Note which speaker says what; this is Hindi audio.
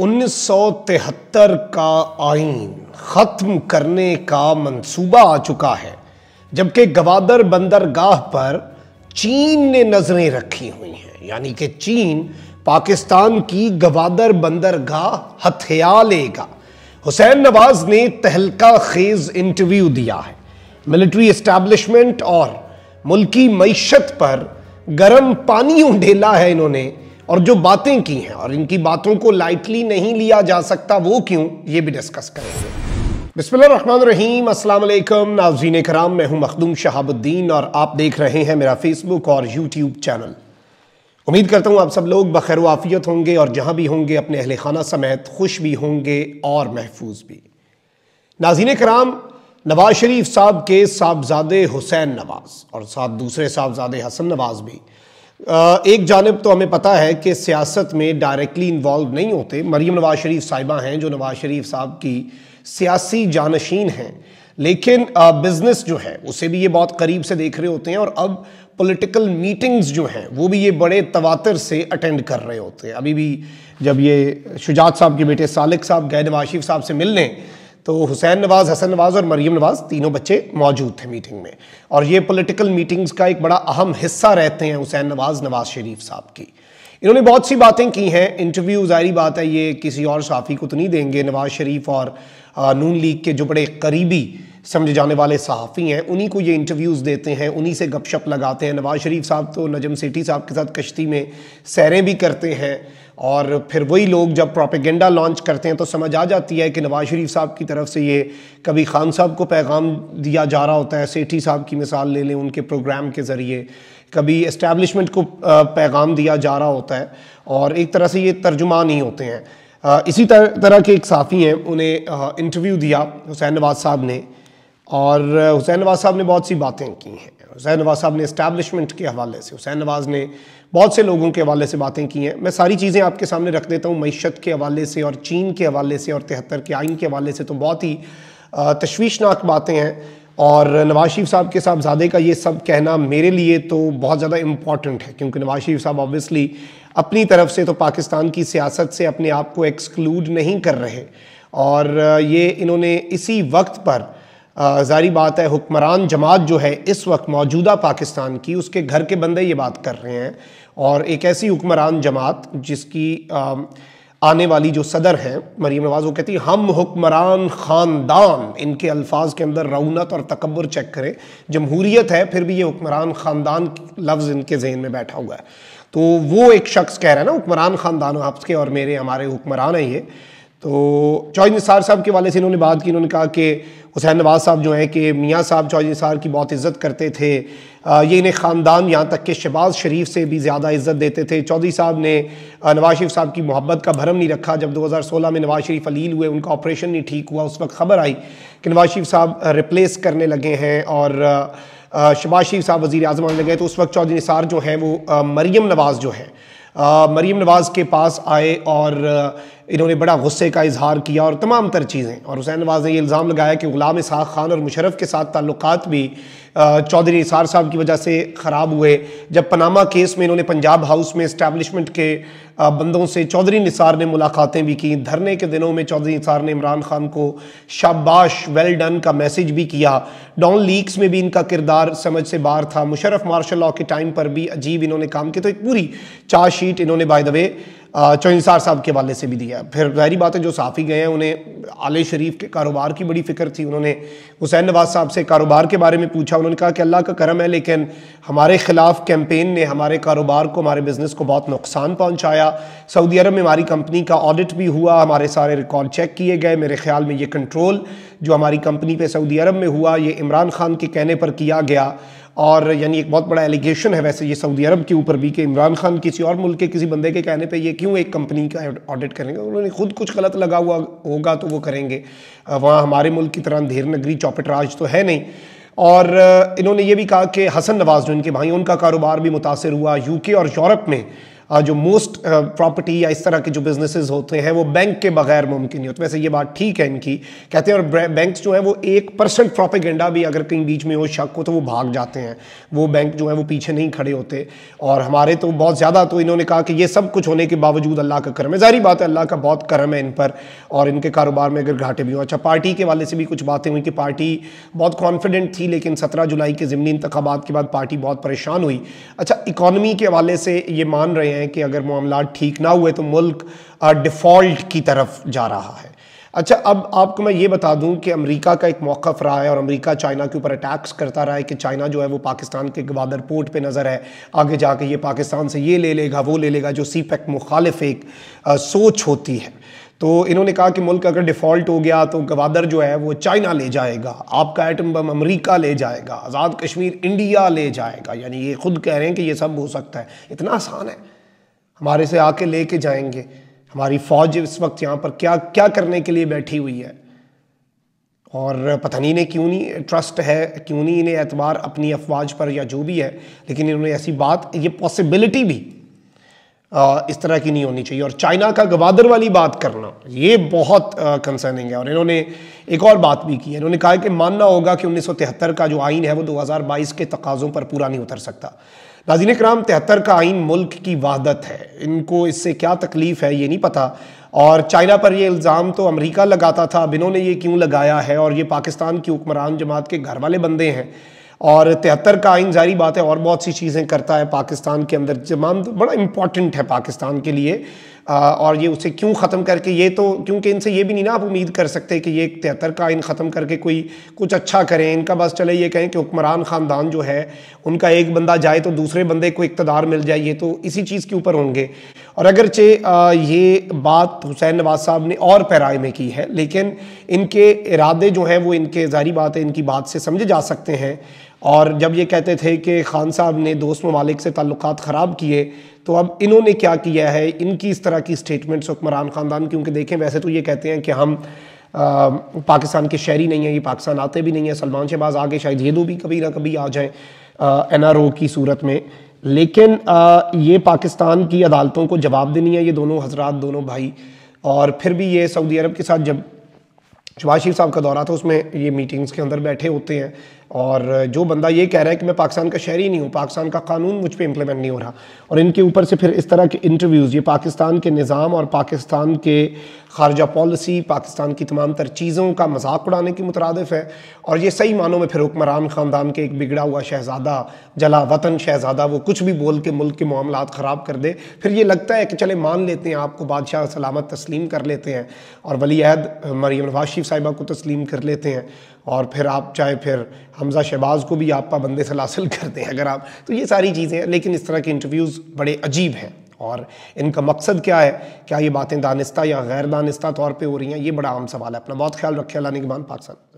Speaker 1: 1973 का आइन ख़त्म करने का मंसूबा आ चुका है जबकि गवादर बंदरगाह पर चीन ने नज़रें रखी हुई हैं यानी कि चीन पाकिस्तान की गवादर बंदरगाह हथिया लेगा हुसैन नवाज ने तहलका खेज इंटरव्यू दिया है मिलिट्री इस्टेब्लिशमेंट और मुल्की मीशत पर गर्म पानी ढेला है इन्होंने और जो बातें की हैं और इनकी बातों को लाइटली नहीं लिया जा सकता वो क्यों ये भी डिस्कस करेंगे बिस्मिल्लाम नाजीन कराम मैं हूं मखदूम शहाबुद्दीन और आप देख रहे हैं मेरा फेसबुक और यूट्यूब चैनल उम्मीद करता हूं आप सब लोग बखैर वाफियत होंगे और जहां भी होंगे अपने अहल खाना समेत खुश भी होंगे और महफूज भी नाजीन कराम नवाज शरीफ साहब के साहबजादे हुसैन नवाज और साथ दूसरे साहबजादे हसन नवाज भी एक जानब तो हमें पता है कि सियासत में डायरेक्टली इन्वॉल्व नहीं होते मरीम नवाज शरीफ साहिबा हैं जो नवाज शरीफ साहब की सियासी जानशीन हैं लेकिन बिज़नेस जो है उसे भी ये बहुत करीब से देख रहे होते हैं और अब पॉलिटिकल मीटिंग्स जो हैं वो भी ये बड़े तवातर से अटेंड कर रहे होते हैं अभी भी जब ये शुजात साहब के बेटे सालिक साहब गए नवाज शरीफ साहब से मिलने तो हुसैन नवाज़ हसन नवाज़ और मरीम नवाज़ तीनों बच्चे मौजूद थे मीटिंग में और ये पॉलिटिकल मीटिंग्स का एक बड़ा अहम हिस्सा रहते हैं हुसैन नवाज़ नवाज़ शरीफ साहब की इन्होंने बहुत सी बातें की हैं इंटरव्यू जारी बात है ये किसी और साफ़ी को तो नहीं देंगे नवाज़ शरीफ और नून लीग के जो बड़े करीबी समझे जाने वाले सहाफ़ी हैं उन्हीं को ये इंटरव्यूज़ देते हैं उन्हीं से गपशप लगाते हैं नवाज़ शरीफ साहब तो नजम सेठी साहब के साथ कश्ती में सैरें भी करते हैं और फिर वही लोग जब प्रोपेगेंडा लॉन्च करते हैं तो समझ आ जाती है कि नवाज शरीफ साहब की तरफ से ये कभी खान साहब को पैगाम दिया जा रहा होता है सेठी साहब की मिसाल ले लें उनके प्रोग्राम के ज़रिए कभी इस्टेबलिशमेंट को पैगाम दिया जा रहा होता है और एक तरह से ये तर्जुमान ही होते हैं इसी तरह के एक साफ़ी हैं उन्हें इंटरव्यू दिया हुसैन नवाज साहब ने और हुसैन नवाज साहब ने बहुत सी बातें की हैं हुसैन नवाज साहब ने इस्टेबलिशमेंट के हवाले से हुसैन नवाज ने बहुत से लोगों के हवाले से बातें की हैं मैं सारी चीज़ें आपके सामने रख देता हूँ मीशत के हवाले से और चीन के हवाले से और तिहत्तर के आइन के हवाले से तो बहुत ही तशवीशनाक बातें हैं और नवाज शरीफ साहब के साहबजादे का ये सब कहना मेरे लिए तो बहुत ज़्यादा इम्पॉर्टेंट है क्योंकि नवाज शरीफ साहब ऑब्वियसली अपनी तरफ से तो पाकिस्तान की सियासत से अपने आप को एक्सक्लूड नहीं कर रहे और ये इन्होंने इसी वक्त पर ज़ारी बात है हुक्मरान जमात जो है इस वक्त मौजूदा पाकिस्तान की उसके घर के बंदे ये बात कर रहे हैं और एक ऐसी हुक्मरान जमात जिसकी आने वाली जो सदर हैं मरीम नवाज़ वो कहती हम हुक्मरान ख़ानदान इनके अल्फाज के अंदर रौनत और तकबर चेक करें जमहूरियत है फिर भी ये हुक्मरान ख़ानदान लफ्ज़ इनके जहन में बैठा हुआ है तो वो एक शख्स कह रहा है ना हुक्मरान ख़ानदान आपके और मेरे हमारे हुक्मरान है ये तो चौज निसार साहब के वाले से इन्होंने बात की इन्होंने कहा कि हुसैन नवाज साहब जो हैं कि मियाँ साहब चौज निसार की बहुत इज़्ज़त करते थे ये इन्हें ख़ानदान यहाँ तक कि शहबाज शरीफ से भी ज़्यादा इज़्ज़त देते थे चौधरी साहब ने नवाज शरीफ साहब की मोहब्बत का भरम नहीं रखा जब 2016 में नवाज शरीफ अलील हुए उनका ऑपरेशन नहीं ठीक हुआ उस वक्त खबर आई कि नवाज शरीफ साहब रिप्लेस करने लगे हैं और शहबाज शरीफ साहब वज़ी अजम आने लगे तो उस वक्त चौधरी निसार जो हैं वो मरीम नवाज़ जो हैं मरीम नवाज़ के पास आए और इन्होंने बड़ा गुस्से का इजहार किया और तमाम तर चीज़ें और हुसैन नवाज ने यह इल्ज़ाम लगाया कि ग़ुलाम इसहाक़ खान और मुशरफ के साथ ताल्लुकात भी चौधरी निसार साहब की वजह से ख़राब हुए जब पनामा केस में इन्होंने पंजाब हाउस में इस्टेबलिशमेंट के बंदों से चौधरी निसार ने मुलाकातें भी की धरने के दिनों में चौधरी निसार ने इमरान खान को शाबाश वेल डन का मैसेज भी किया डॉन लीक्स में भी इनका किरदार समझ से बाहर था मुशरफ मार्शल लॉ के टाइम पर भी अजीब इन्होंने काम किया तो एक पूरी चार्ज शीट इन्होंने बाय द वे चौंसार साहब के वाले से भी दिया फिर जहरी बात है जो साफ़ी गए हैं उन्हें आले शरीफ के कारोबार की बड़ी फ़िक्र थी उन्होंने हुसैन नवाज साहब से कारोबार के बारे में पूछा उन्होंने कहा कि अल्लाह का करम है लेकिन हमारे ख़िलाफ़ कैंपेन ने हमारे कारोबार को हमारे बिज़नेस को बहुत नुकसान पहुँचाया सऊदी अरब में हमारी कंपनी का ऑडिट भी हुआ हमारे सारे रिकॉर्ड चेक किए गए मेरे ख्याल में ये कंट्रोल जो हमारी कंपनी पर सऊदी अरब में हुआ ये इमरान खान के कहने पर किया गया और यानी एक बहुत बड़ा एलिगेशन है वैसे ये सऊदी अरब के ऊपर भी कि इमरान खान किसी और मुल्क के किसी बंदे के कहने पे ये क्यों एक कंपनी का ऑडिट करेंगे उन्होंने खुद कुछ गलत लगा हुआ होगा तो वो करेंगे वहाँ हमारे मुल्क की तरह अंधेर नगरी चौपट राज तो है नहीं और इन्होंने ये भी कहा कि हसन नवाज जो इनके भाई उनका कारोबार भी मुतासर हुआ यूके और यूरोप में जो मोस्ट प्रॉपर्टी uh, या इस तरह के जो बिजनेसेस होते हैं वो बैंक के बगैर मुमकिन नहीं होते वैसे ये बात ठीक है इनकी कहते हैं और बैंक्स जो है वो एक परसेंट प्रोपेगेंडा भी अगर कहीं बीच में हो शक हो तो वो भाग जाते हैं वो बैंक जो है वो पीछे नहीं खड़े होते और हमारे तो बहुत ज़्यादा तो इन्होंने कहा कि ये सब कुछ होने के बावजूद अल्लाह का करम है जारी बात है अल्लाह का बहुत करम है इन पर और इनके कारोबार में अगर घाटे भी हों अच्छा पार्टी के वाले से भी कुछ बातें हुई कि पार्टी बहुत कॉन्फिडेंट थी लेकिन सत्रह जुलाई के ज़िमनी इंतबात के बाद पार्टी बहुत परेशान हुई अच्छा इकॉनमी के हवाले से ये मान रहे हैं हैं कि अगर मामला ठीक ना हुए तो मुल्क डिफ़ॉल्ट की तरफ जा रहा है अच्छा अब आपको मैं ये बता दूं कि अमेरिका का एक मौक़ रहा है और अमेरिका चाइना के ऊपर अटैक्स करता रहा है कि चाइना जो है वो पाकिस्तान के गवादर पोर्ट पे नज़र है आगे जाके ये पाकिस्तान से ये ले लेगा वो ले लेगा जो सी पैक e मुखालिफ एक आ, सोच होती है तो इन्होंने कहा कि मुल्क अगर डिफ़ॉल्ट हो गया तो गवादर जो है वो चाइना ले जाएगा आपका एटम बम अमरीका ले जाएगा आज़ाद कश्मीर इंडिया ले जाएगा यानी ये खुद कह रहे हैं कि ये सब हो सकता है इतना आसान है हमारे से आके लेके जाएंगे हमारी फौज इस वक्त यहाँ पर क्या क्या करने के लिए बैठी हुई है और पता नहीं इन्हें क्यों नहीं ट्रस्ट है क्यों नहीं इन्हें एतबार अपनी अफवाज पर या जो भी है लेकिन इन्होंने ऐसी बात ये पॉसिबिलिटी भी इस तरह की नहीं होनी चाहिए और चाइना का गवादर वाली बात करना ये बहुत कंसर्निंग है और इन्होंने एक और बात भी की है इन्होंने कहा कि मानना होगा कि उन्नीस का जो आइन है वो 2022 के तकाज़ों पर पूरा नहीं उतर सकता नाजीन कराम तिहत्तर का आइन मुल्क की वहादत है इनको इससे क्या तकलीफ़ है ये नहीं पता और चाइना पर यह इल्ज़ाम तो अमेरिका लगाता था अब इन्होंने ये क्यों लगाया है और ये पाकिस्तान की हुक्मरान जमात के घर वाले बंदे हैं और तिहत्तर का आइन जारी बात है और बहुत सी चीज़ें करता है पाकिस्तान के अंदर तो बड़ा इंपॉर्टेंट है पाकिस्तान के लिए और ये उसे क्यों ख़त्म करके ये तो क्योंकि इनसे ये भी नहीं ना आप उम्मीद कर सकते कि ये तिहत्तर का इन ख़त्म करके कोई कुछ अच्छा करें इनका बस चले ये कहें कि हुक्मरान ख़ानदान जो है उनका एक बंदा जाए तो दूसरे बंदे को इकतदार मिल जाए ये तो इसी चीज़ के ऊपर होंगे और अगरचे ये बात हुसैन नवाज साहब ने और पैराए में की है लेकिन इनके इरादे जो हैं वो इनके जारी बात है इनकी बात से समझे जा सकते हैं और जब ये कहते थे कि खान साहब ने दोस्त ममालिक से ताल्लुकात ख़राब किए तो अब इन्होंने क्या किया है इनकी इस तरह की स्टेटमेंट्स हुक्मरान ख़ानदान क्योंकि देखें वैसे तो ये कहते हैं कि हम आ, पाकिस्तान के शहरी नहीं हैं ये पाकिस्तान आते भी नहीं हैं सलमान शहबाज आगे शायद ये दो भी कभी ना कभी आ जाएँ एन आर ओ की सूरत में लेकिन आ, ये पाकिस्तान की अदालतों को जवाब देनी है ये दोनों हजरात दोनों भाई और फिर भी ये सऊदी अरब के साथ जब शबाज शरीफ साहब का दौरा था उसमें ये मीटिंग्स के अंदर बैठे होते हैं और जो बंदा ये कह रहा है कि मैं पाकिस्तान का शहरी नहीं हूँ पाकिस्तान का कानून मुझ पर इम्प्लीमेंट नहीं हो रहा और इनके ऊपर से फिर इस तरह के इंटरव्यूज़ ये पाकिस्तान के निज़ाम और पाकिस्तान के खारजा पॉलिसी पाकिस्तान की तमाम तर चीज़ों का मजाक उड़ाने की मुतरदफ़ है और ये सही मानों में फिर हुक्मरान ख़ानदान के एक बिगड़ा हुआ शहज़ादा जला वतन शहज़ादा वो कुछ भी बोल के मुल्क के मामला ख़राब कर दे फिर ये लगता है कि चले मान लेते हैं आपको बादशाह सलामत तस्लीम कर लेते हैं और वली अहद मरीम नवाज शिफ साहिबा को तस्लीम कर लेते हैं और फिर आप चाहे फिर हमज़ा शहबाज को भी आप से हासिल करते हैं अगर आप तो ये सारी चीज़ें हैं लेकिन इस तरह के इंटरव्यूज़ बड़े अजीब हैं और इनका मकसद क्या है क्या ये बातें दानिस्ता या गैर दानिस्ता तौर पर हो रही हैं ये बड़ा आम सवाल है अपना बहुत ख्याल रखें अल्लाह निगमान पाकिस्तान